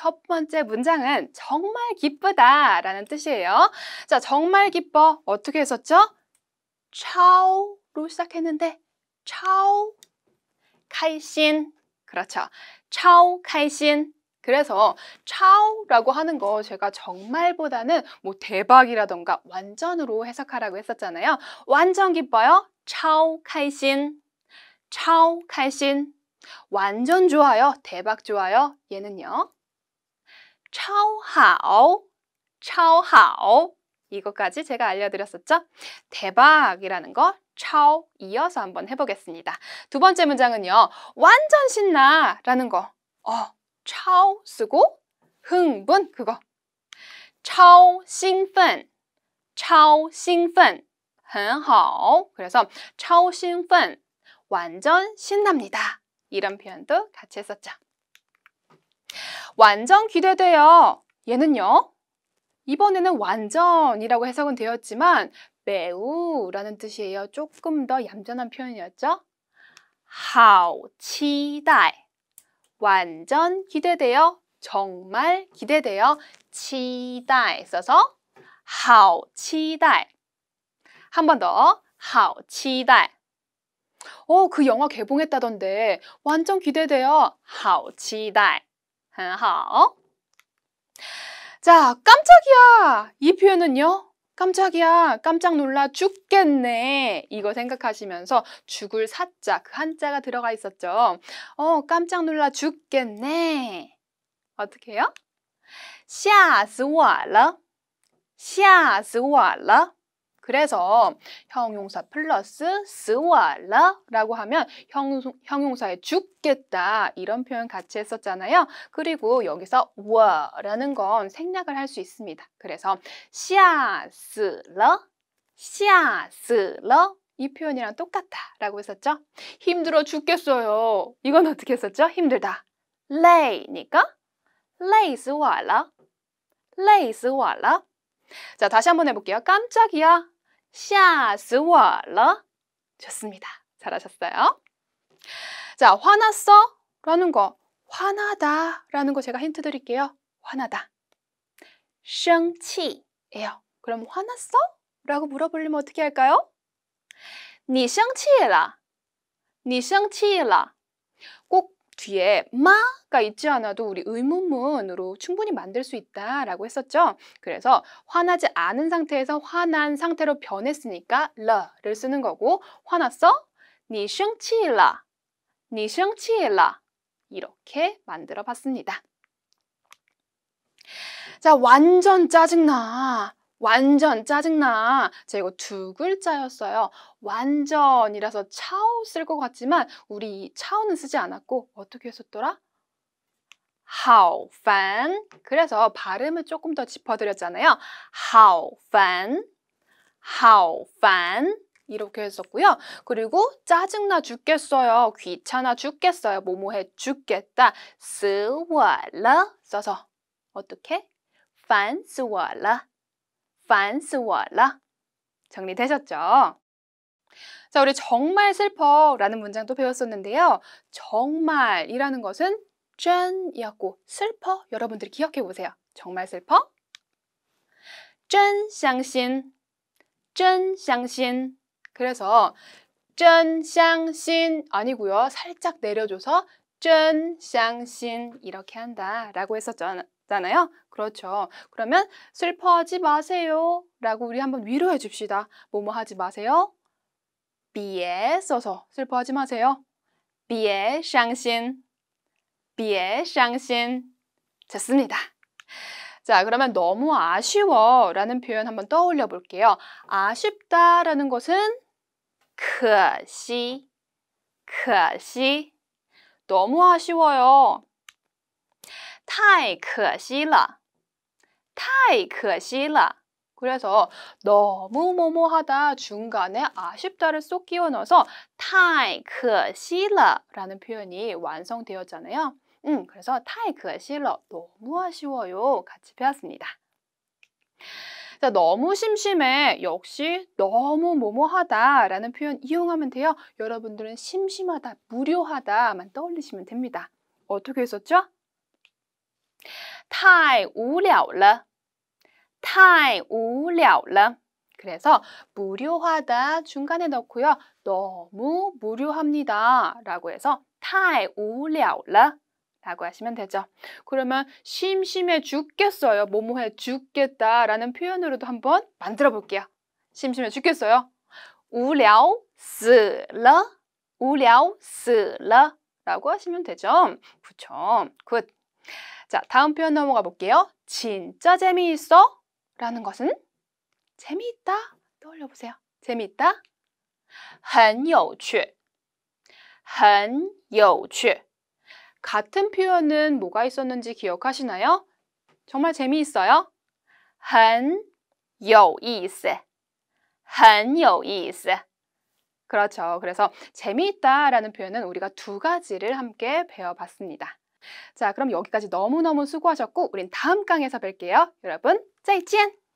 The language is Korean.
첫 번째 문장은 정말 기쁘다 라는 뜻이에요. 자, 정말 기뻐 어떻게 했었죠? 차오로 시작했는데 차오 카이신 그렇죠. 차오 카이신 그래서 차오라고 하는 거 제가 정말보다는 뭐 대박이라던가 완전으로 해석하라고 했었잖아요. 완전 기뻐요. 차오 카이신 차오 카이신 완전 좋아요. 대박 좋아요. 얘는요. 超好,超好 이것까지 제가 알려드렸었죠? 대박이라는 거超 이어서 한번 해보겠습니다. 두 번째 문장은요. 완전 신나 라는 거 어, 超 쓰고 흥분 그거 超兴奋,超兴奋很好. 그래서 超兴奋 완전 신납니다. 이런 표현도 같이 했었죠. 완전 기대돼요. 얘는요. 이번에는 완전이라고 해석은 되었지만 매우라는 뜻이에요. 조금 더 얌전한 표현이었죠. 好期待 완전 기대돼요. 정말 기대돼요. 期待 써서 好期待한 번 더, 好期待 어, 그 영화 개봉했다던데 완전 기대돼요. 好期待很好. 어? 자, 깜짝이야! 이 표현은요. 깜짝이야, 깜짝 놀라 죽겠네. 이거 생각하시면서 죽을 사자, 그 한자가 들어가 있었죠. 어, 깜짝 놀라 죽겠네. 어떻게 해요? 吓死我了,吓死我了. 그래서 형용사 플러스 스와라라고 하면 형, 형용사에 죽겠다 이런 표현 같이 했었잖아요. 그리고 여기서 와라는 건 생략을 할 수 있습니다. 그래서 샤스러 샤스러 이 표현이랑 똑같다라고 했었죠. 힘들어 죽겠어요. 이건 어떻게 했었죠? 힘들다. 레이니까 레이스 와라 레이스 와라 자, 다시 한번 해볼게요. 깜짝이야. 吓死我了. 좋습니다. 잘하셨어요. 자, 화났어? 라는 거. 화나다 라는 거 제가 힌트 드릴게요. 화나다. 生气예요. 그럼 화났어? 라고 물어보려면 어떻게 할까요? 你生气了.你生气了.꼭 뒤에 마가 있지 않아도 우리 의문문으로 충분히 만들 수 있다라고 했었죠. 그래서 화나지 않은 상태에서 화난 상태로 변했으니까 러를 쓰는 거고 화났어? 니生气了. 니生气了. 이렇게 만들어 봤습니다. 자, 완전 짜증나. 완전 짜증나. 제가 이거 두 글자였어요. 완전이라서 차오 쓸 것 같지만 우리 차오는 쓰지 않았고 어떻게 했었더라? how 그래서 발음을 조금 더 짚어드렸잖아요. how fan 이렇게 했었고요. 그리고 짜증나 죽겠어요. 귀찮아 죽겠어요. 뭐뭐해 죽겠다. 死我了 써서 어떻게? 烦死我了烦死我了. 정리되셨죠? 자, 우리 정말 슬퍼 라는 문장도 배웠었는데요. 정말이라는 것은 짠이었고 슬퍼 여러분들이 기억해 보세요. 정말 슬퍼? 짠相信 짠相信 그래서 짠相信 아니고요. 살짝 내려줘서 짠相信 이렇게 한다 라고 했었죠. 잖아요. 그렇죠. 그러면 슬퍼하지 마세요 라고 우리 한번 위로해 줍시다. 뭐뭐 하지 마세요. 비에 써서 슬퍼하지 마세요. 비에 샹신 비에 샹신 좋습니다. 자, 그러면 너무 아쉬워 라는 표현 한번 떠올려 볼게요. 아쉽다 라는 것은 可惜,可惜 너무 아쉬워요. 타이 크시라 타이 크시라 그래서 너무 뭐뭐하다 중간에 아쉽다를 쏙 끼워 넣어서 타이 크시라라는 표현이 완성되었잖아요. 음, 그래서 타이 크시러 너무 아쉬워요. 같이 배웠습니다. 자, 너무 심심해. 역시 너무 뭐뭐하다 라는 표현 이용하면 돼요. 여러분들은 심심하다, 무료하다만 떠올리시면 됩니다. 어떻게 했었죠? 太无聊了太无聊了 그래서 무료하다 중간에 넣고요. 너무 무료합니다. 라고 해서 타이 우려라 라고 하시면 되죠. 그러면 심심해 죽겠어요. 뭐뭐해 죽겠다 라는 표현으로도 한번 만들어 볼게요. 심심해 죽겠어요. 우려死러우려死러 라고 하시면 되죠. 그쵸. 굿. 자, 다음 표현 넘어가 볼게요. 진짜 재미있어? 라는 것은 재미있다. 떠올려 보세요. 재미있다. 很有趣.很有趣. 같은 표현은 뭐가 있었는지 기억하시나요? 정말 재미있어요. 很有意思.很有意思. 그렇죠. 그래서 재미있다라는 표현은 우리가 두 가지를 함께 배워봤습니다. 자, 그럼 여기까지 너무너무 수고하셨고 우린 다음 강에서 뵐게요. 여러분, 짜이찐!